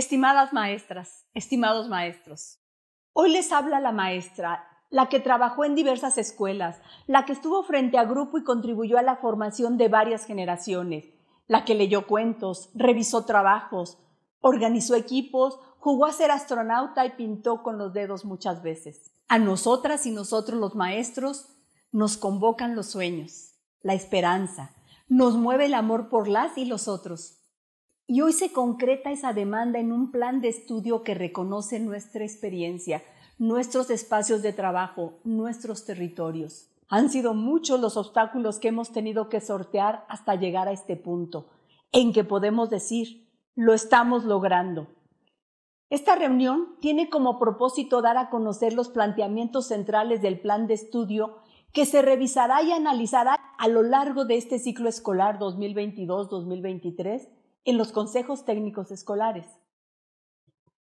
Estimadas maestras, estimados maestros, hoy les habla la maestra, la que trabajó en diversas escuelas, la que estuvo frente a grupo y contribuyó a la formación de varias generaciones, la que leyó cuentos, revisó trabajos, organizó equipos, jugó a ser astronauta y pintó con los dedos muchas veces. A nosotras y nosotros los maestros nos convocan los sueños, la esperanza, nos mueve el amor por las y los otros y hoy se concreta esa demanda en un plan de estudio que reconoce nuestra experiencia, nuestros espacios de trabajo, nuestros territorios. Han sido muchos los obstáculos que hemos tenido que sortear hasta llegar a este punto, en que podemos decir, lo estamos logrando. Esta reunión tiene como propósito dar a conocer los planteamientos centrales del plan de estudio que se revisará y analizará a lo largo de este ciclo escolar 2022-2023 en los consejos técnicos escolares.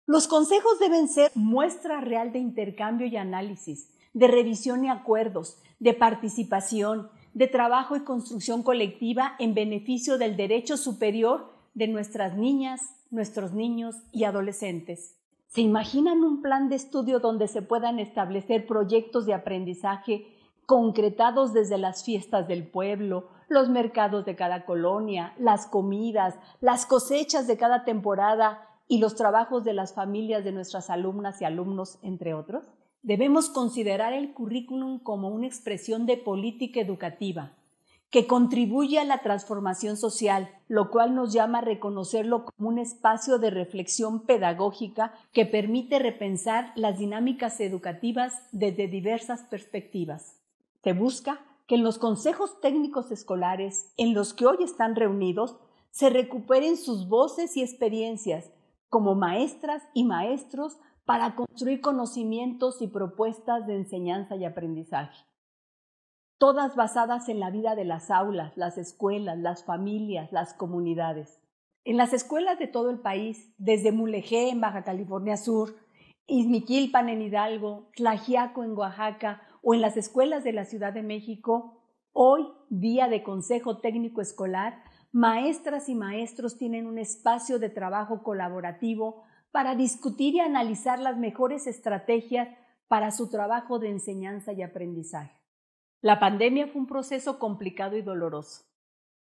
Los consejos deben ser muestra real de intercambio y análisis, de revisión y acuerdos, de participación, de trabajo y construcción colectiva en beneficio del derecho superior de nuestras niñas, nuestros niños y adolescentes. ¿Se imaginan un plan de estudio donde se puedan establecer proyectos de aprendizaje concretados desde las fiestas del pueblo, los mercados de cada colonia, las comidas, las cosechas de cada temporada y los trabajos de las familias de nuestras alumnas y alumnos, entre otros? Debemos considerar el currículum como una expresión de política educativa que contribuye a la transformación social, lo cual nos llama a reconocerlo como un espacio de reflexión pedagógica que permite repensar las dinámicas educativas desde diversas perspectivas. ¿Te busca que en los consejos técnicos escolares en los que hoy están reunidos se recuperen sus voces y experiencias como maestras y maestros para construir conocimientos y propuestas de enseñanza y aprendizaje. Todas basadas en la vida de las aulas, las escuelas, las familias, las comunidades. En las escuelas de todo el país, desde Mulegé en Baja California Sur, Izmiquilpan en Hidalgo, Tlajiaco en Oaxaca o en las escuelas de la Ciudad de México, hoy, día de Consejo Técnico Escolar, maestras y maestros tienen un espacio de trabajo colaborativo para discutir y analizar las mejores estrategias para su trabajo de enseñanza y aprendizaje. La pandemia fue un proceso complicado y doloroso,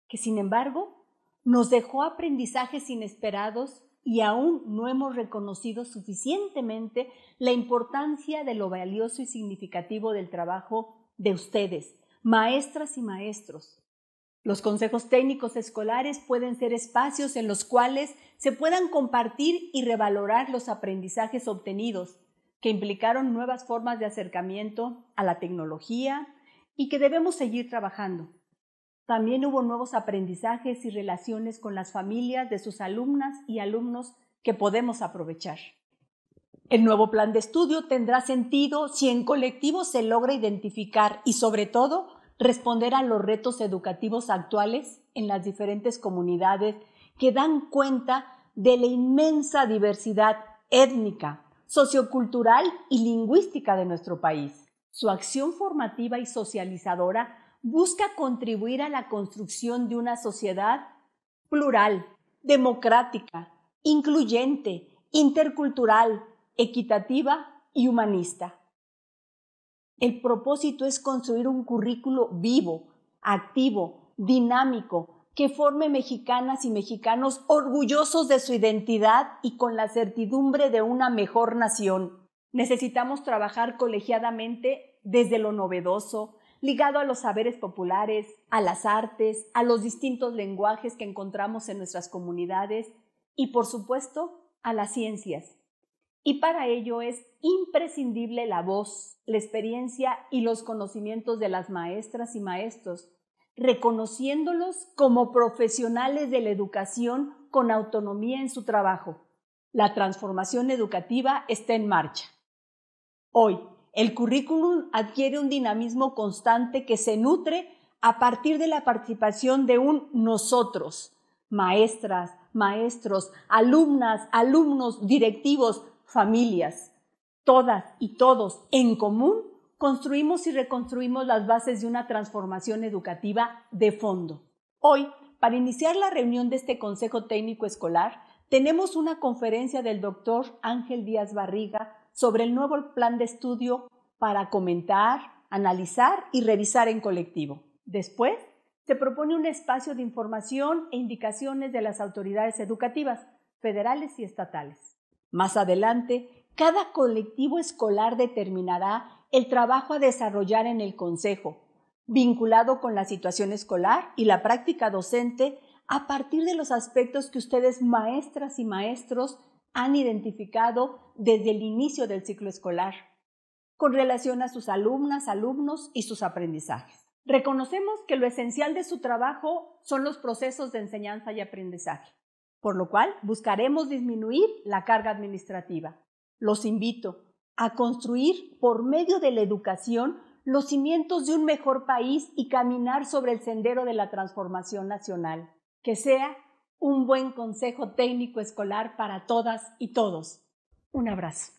que sin embargo nos dejó aprendizajes inesperados y aún no hemos reconocido suficientemente la importancia de lo valioso y significativo del trabajo de ustedes, maestras y maestros. Los consejos técnicos escolares pueden ser espacios en los cuales se puedan compartir y revalorar los aprendizajes obtenidos, que implicaron nuevas formas de acercamiento a la tecnología y que debemos seguir trabajando. También hubo nuevos aprendizajes y relaciones con las familias de sus alumnas y alumnos que podemos aprovechar. El nuevo plan de estudio tendrá sentido si en colectivo se logra identificar y, sobre todo, responder a los retos educativos actuales en las diferentes comunidades que dan cuenta de la inmensa diversidad étnica, sociocultural y lingüística de nuestro país. Su acción formativa y socializadora busca contribuir a la construcción de una sociedad plural, democrática, incluyente, intercultural, equitativa y humanista. El propósito es construir un currículo vivo, activo, dinámico, que forme mexicanas y mexicanos orgullosos de su identidad y con la certidumbre de una mejor nación. Necesitamos trabajar colegiadamente desde lo novedoso, ligado a los saberes populares, a las artes, a los distintos lenguajes que encontramos en nuestras comunidades y, por supuesto, a las ciencias. Y para ello es imprescindible la voz, la experiencia y los conocimientos de las maestras y maestros, reconociéndolos como profesionales de la educación con autonomía en su trabajo. La transformación educativa está en marcha. Hoy, el currículum adquiere un dinamismo constante que se nutre a partir de la participación de un nosotros, maestras, maestros, alumnas, alumnos, directivos, familias. Todas y todos en común construimos y reconstruimos las bases de una transformación educativa de fondo. Hoy, para iniciar la reunión de este Consejo Técnico Escolar, tenemos una conferencia del doctor Ángel Díaz Barriga sobre el nuevo plan de estudio para comentar, analizar y revisar en colectivo. Después, se propone un espacio de información e indicaciones de las autoridades educativas, federales y estatales. Más adelante, cada colectivo escolar determinará el trabajo a desarrollar en el Consejo, vinculado con la situación escolar y la práctica docente a partir de los aspectos que ustedes, maestras y maestros, han identificado desde el inicio del ciclo escolar con relación a sus alumnas, alumnos y sus aprendizajes. Reconocemos que lo esencial de su trabajo son los procesos de enseñanza y aprendizaje, por lo cual buscaremos disminuir la carga administrativa. Los invito a construir por medio de la educación los cimientos de un mejor país y caminar sobre el sendero de la transformación nacional. Que sea un buen consejo técnico escolar para todas y todos. Un abrazo.